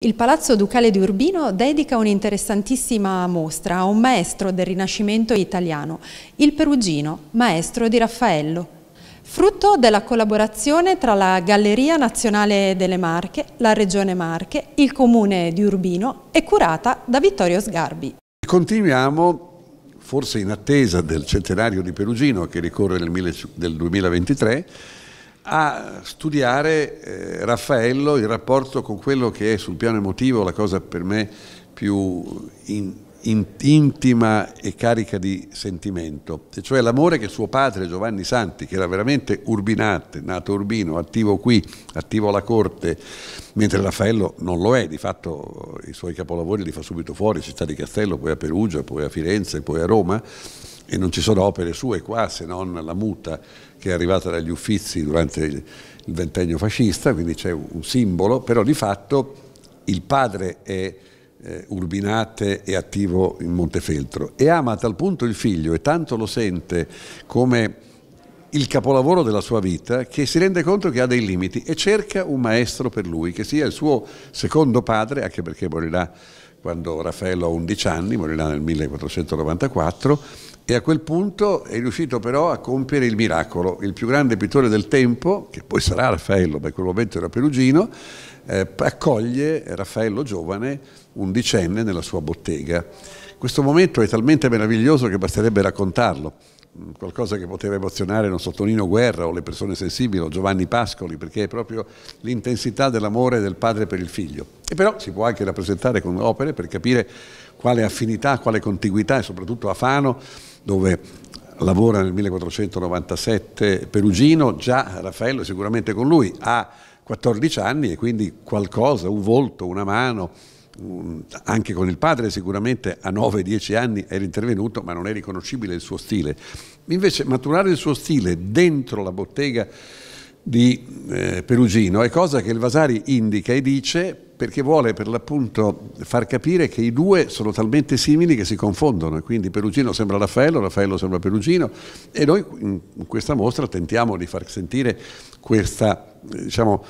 Il Palazzo Ducale di Urbino dedica un'interessantissima mostra a un maestro del Rinascimento italiano, il Perugino, maestro di Raffaello. Frutto della collaborazione tra la Galleria Nazionale delle Marche, la Regione Marche, il Comune di Urbino e curata da Vittorio Sgarbi. Continuiamo, forse in attesa del centenario di Perugino che ricorre nel 2023, a studiare eh, Raffaello, il rapporto con quello che è sul piano emotivo la cosa per me più in, in, intima e carica di sentimento, e cioè l'amore che suo padre Giovanni Santi, che era veramente urbinate, nato urbino, attivo qui, attivo alla corte, mentre Raffaello non lo è, di fatto i suoi capolavori li fa subito fuori, Città di Castello, poi a Perugia, poi a Firenze, poi a Roma, e non ci sono opere sue qua se non la muta che è arrivata dagli Uffizi durante il ventennio fascista, quindi c'è un simbolo, però di fatto il padre è eh, Urbinate e attivo in Montefeltro e ama a tal punto il figlio e tanto lo sente come il capolavoro della sua vita, che si rende conto che ha dei limiti e cerca un maestro per lui, che sia il suo secondo padre, anche perché morirà quando Raffaello ha 11 anni, morirà nel 1494, e a quel punto è riuscito però a compiere il miracolo. Il più grande pittore del tempo, che poi sarà Raffaello, ma in quel momento era Perugino, eh, accoglie Raffaello giovane, undicenne, nella sua bottega. Questo momento è talmente meraviglioso che basterebbe raccontarlo qualcosa che poteva emozionare, non so, Tonino Guerra o le persone sensibili o Giovanni Pascoli, perché è proprio l'intensità dell'amore del padre per il figlio. E però si può anche rappresentare con opere per capire quale affinità, quale contiguità e soprattutto a Fano, dove lavora nel 1497 Perugino, già Raffaello è sicuramente con lui, ha 14 anni e quindi qualcosa, un volto, una mano, Mm, anche con il padre sicuramente a 9-10 anni era intervenuto, ma non è riconoscibile il suo stile. Invece maturare il suo stile dentro la bottega di eh, Perugino è cosa che il Vasari indica e dice perché vuole per l'appunto far capire che i due sono talmente simili che si confondono e quindi Perugino sembra Raffaello, Raffaello sembra Perugino e noi in questa mostra tentiamo di far sentire questa eh, diciamo,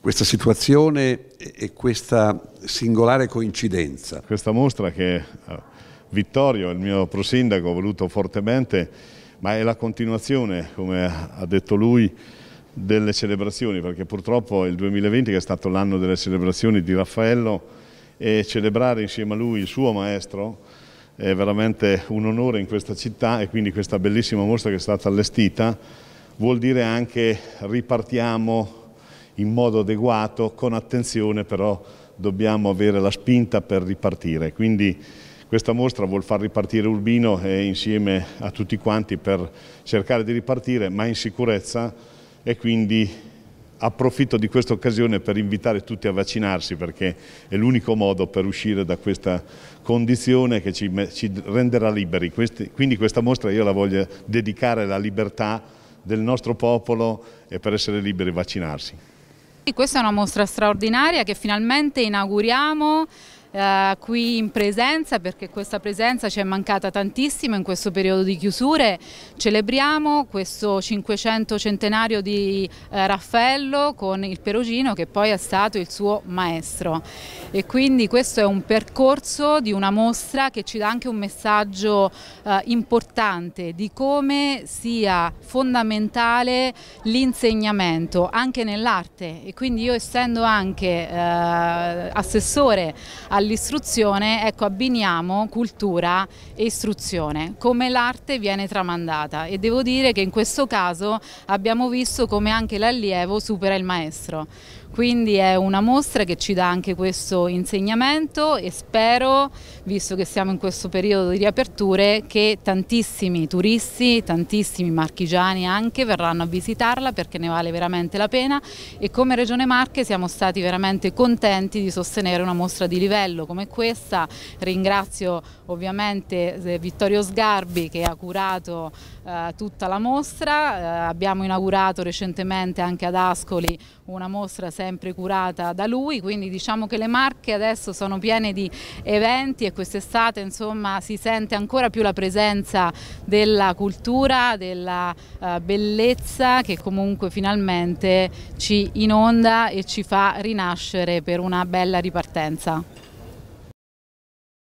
questa situazione e questa singolare coincidenza. Questa mostra che eh, Vittorio, il mio prosindaco, ha voluto fortemente, ma è la continuazione, come ha detto lui, delle celebrazioni, perché purtroppo il 2020 che è stato l'anno delle celebrazioni di Raffaello e celebrare insieme a lui il suo maestro è veramente un onore in questa città e quindi questa bellissima mostra che è stata allestita vuol dire anche ripartiamo in modo adeguato, con attenzione però dobbiamo avere la spinta per ripartire. Quindi questa mostra vuol far ripartire Urbino e insieme a tutti quanti per cercare di ripartire, ma in sicurezza e quindi approfitto di questa occasione per invitare tutti a vaccinarsi perché è l'unico modo per uscire da questa condizione che ci, ci renderà liberi. Questi, quindi questa mostra io la voglio dedicare alla libertà del nostro popolo e per essere liberi vaccinarsi questa è una mostra straordinaria che finalmente inauguriamo eh, qui in presenza perché questa presenza ci è mancata tantissimo in questo periodo di chiusure. Celebriamo questo 500 centenario di eh, Raffaello con il Perugino che poi è stato il suo maestro e quindi questo è un percorso di una mostra che ci dà anche un messaggio eh, importante di come sia fondamentale l'insegnamento anche nell'arte e quindi io essendo anche eh, assessore alla all'istruzione ecco, abbiniamo cultura e istruzione, come l'arte viene tramandata e devo dire che in questo caso abbiamo visto come anche l'allievo supera il maestro. Quindi è una mostra che ci dà anche questo insegnamento e spero, visto che siamo in questo periodo di riaperture, che tantissimi turisti, tantissimi marchigiani anche verranno a visitarla perché ne vale veramente la pena e come Regione Marche siamo stati veramente contenti di sostenere una mostra di livello come questa. Ringrazio ovviamente eh, Vittorio Sgarbi che ha curato eh, tutta la mostra, eh, abbiamo inaugurato recentemente anche ad Ascoli una mostra sempre curata da lui, quindi diciamo che le Marche adesso sono piene di eventi e quest'estate insomma si sente ancora più la presenza della cultura, della eh, bellezza che comunque finalmente ci inonda e ci fa rinascere per una bella ripartenza.